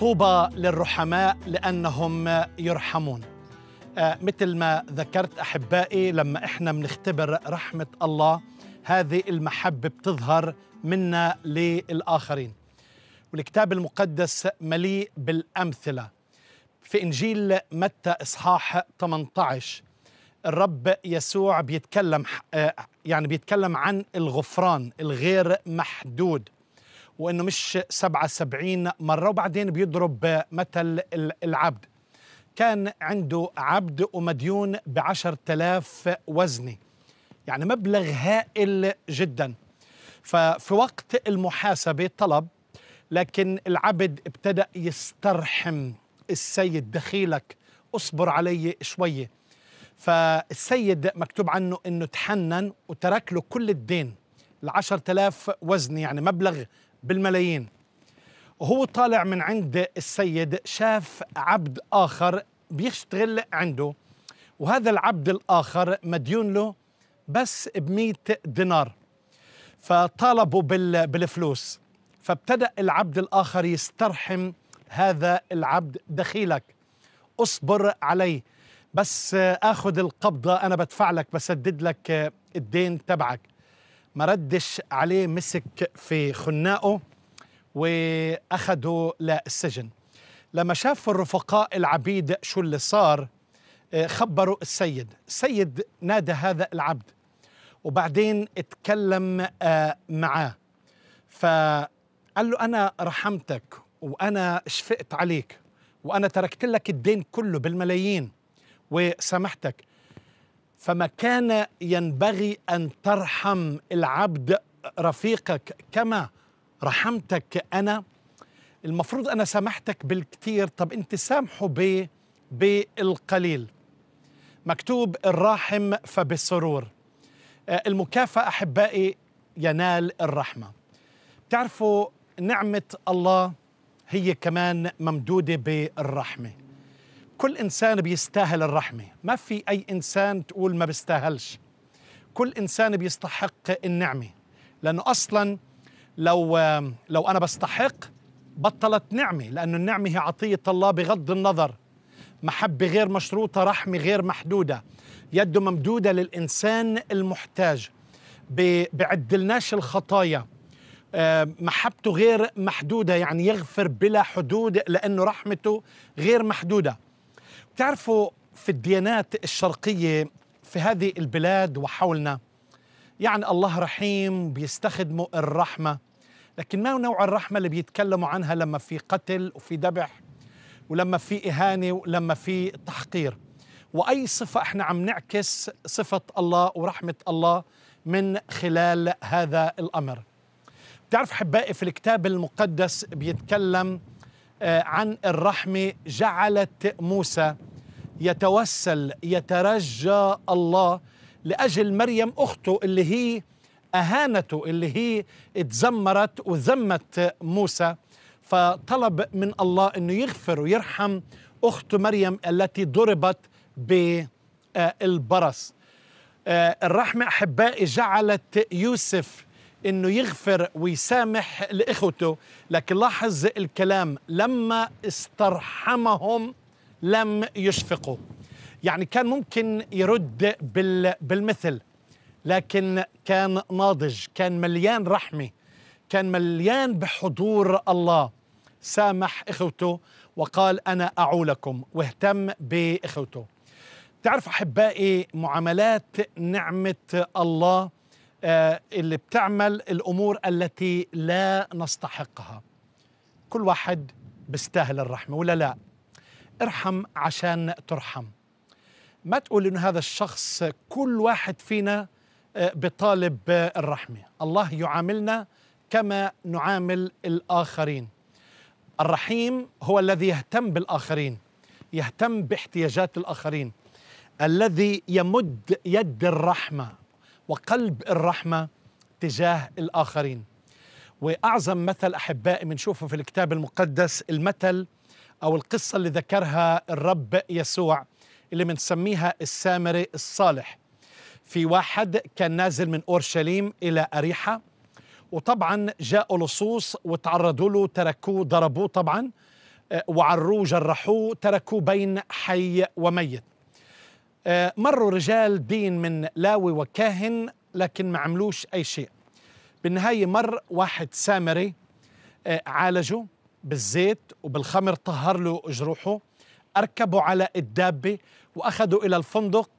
طوبى للرحماء لأنهم يرحمون آه، مثل ما ذكرت أحبائي لما إحنا بنختبر رحمة الله هذه المحبة بتظهر منا للآخرين والكتاب المقدس مليء بالأمثلة في إنجيل متى إصحاح 18 الرب يسوع بيتكلم آه، يعني بيتكلم عن الغفران الغير محدود وانه مش 77 مره وبعدين بيضرب مثل العبد كان عنده عبد ومديون ب 10000 وزني يعني مبلغ هائل جدا ففي وقت المحاسبه طلب لكن العبد ابتدأ يسترحم السيد دخيلك اصبر علي شويه فالسيد مكتوب عنه انه تحنن وترك له كل الدين العشر تلاف وزن يعني مبلغ بالملايين وهو طالع من عند السيد شاف عبد آخر بيشتغل عنده وهذا العبد الآخر مديون له بس ب دينار فطالبوا بالفلوس فابتدأ العبد الآخر يسترحم هذا العبد دخيلك اصبر علي بس آخذ القبضة أنا بدفع لك بسدد لك الدين تبعك ما ردش عليه مسك في خناقه واخده للسجن لما شاف الرفقاء العبيد شو اللي صار آه، خبروا السيد السيد نادى هذا العبد وبعدين اتكلم آه، معاه فقال له أنا رحمتك وأنا شفقت عليك وأنا تركت لك الدين كله بالملايين وسامحتك فما كان ينبغي ان ترحم العبد رفيقك كما رحمتك انا المفروض انا سامحتك بالكثير طب انت سامحه ب بالقليل مكتوب الراحم فبالسرور آه، المكافأة أحبائي ينال الرحمة بتعرفوا نعمة الله هي كمان ممدودة بالرحمة كل إنسان بيستاهل الرحمة ما في أي إنسان تقول ما بيستاهلش كل إنسان بيستحق النعمة لأنه أصلا لو, لو أنا بستحق بطلت نعمة لأنه النعمة هي عطية الله بغض النظر محبة غير مشروطة رحمة غير محدودة يده ممدودة للإنسان المحتاج بعدلناش الخطايا آه، محبته غير محدودة يعني يغفر بلا حدود لأنه رحمته غير محدودة تعرفوا في الديانات الشرقية في هذه البلاد وحولنا يعني الله رحيم بيستخدموا الرحمة لكن ما نوع الرحمة اللي بيتكلموا عنها لما في قتل وفي ذبح ولما في إهانة ولما في تحقير وأي صفة احنا عم نعكس صفة الله ورحمة الله من خلال هذا الأمر بتعرف حبائي في الكتاب المقدس بيتكلم آه، عن الرحمة جعلت موسى يتوسل يترجى الله لأجل مريم أخته اللي هي أهانته اللي هي اتذمرت وذمت موسى فطلب من الله أنه يغفر ويرحم أخته مريم التي ضربت بالبرص آه، الرحمة أحبائي جعلت يوسف انه يغفر ويسامح لاخوته لكن لاحظ الكلام لما استرحمهم لم يشفقوا يعني كان ممكن يرد بالمثل لكن كان ناضج كان مليان رحمه كان مليان بحضور الله سامح اخوته وقال انا اعولكم واهتم باخوته تعرف احبائي معاملات نعمه الله آه، اللي بتعمل الامور التي لا نستحقها كل واحد بيستاهل الرحمه ولا لا ارحم عشان ترحم ما تقول انه هذا الشخص كل واحد فينا آه، بطالب الرحمه الله يعاملنا كما نعامل الاخرين الرحيم هو الذي يهتم بالاخرين يهتم باحتياجات الاخرين الذي يمد يد الرحمه وقلب الرحمة تجاه الآخرين وأعظم مثل أحبائي بنشوفه في الكتاب المقدس المثل أو القصة اللي ذكرها الرب يسوع اللي بنسميها السامري الصالح في واحد كان نازل من أورشليم إلى أريحة وطبعا جاءوا لصوص وتعرضوا له تركوه ضربوه طبعا آه، وعروه جرحوه تركوه بين حي وميت آه، مروا رجال دين من لاوي وكاهن لكن ما عملوش أي شيء بالنهاية مر واحد سامري آه، عالجه بالزيت وبالخمر طهر له جروحه أركبوا على الدابة وأخذوا إلى الفندق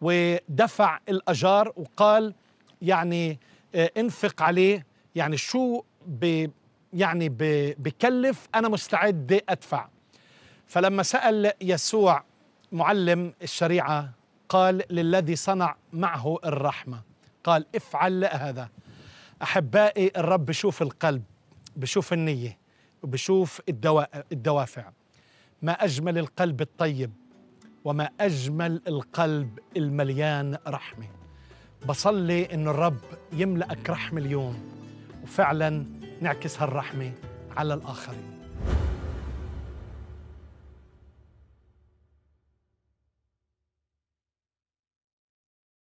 ودفع الأجار وقال يعني آه، انفق عليه يعني شو بي يعني بكلف أنا مستعد أدفع فلما سأل يسوع معلم الشريعة قال للذي صنع معه الرحمة قال افعل هذا أحبائي الرب بشوف القلب بشوف النية وبشوف الدوافع ما أجمل القلب الطيب وما أجمل القلب المليان رحمة بصلي إن الرب يملأك رحمة اليوم وفعلا نعكس هالرحمة على الآخرين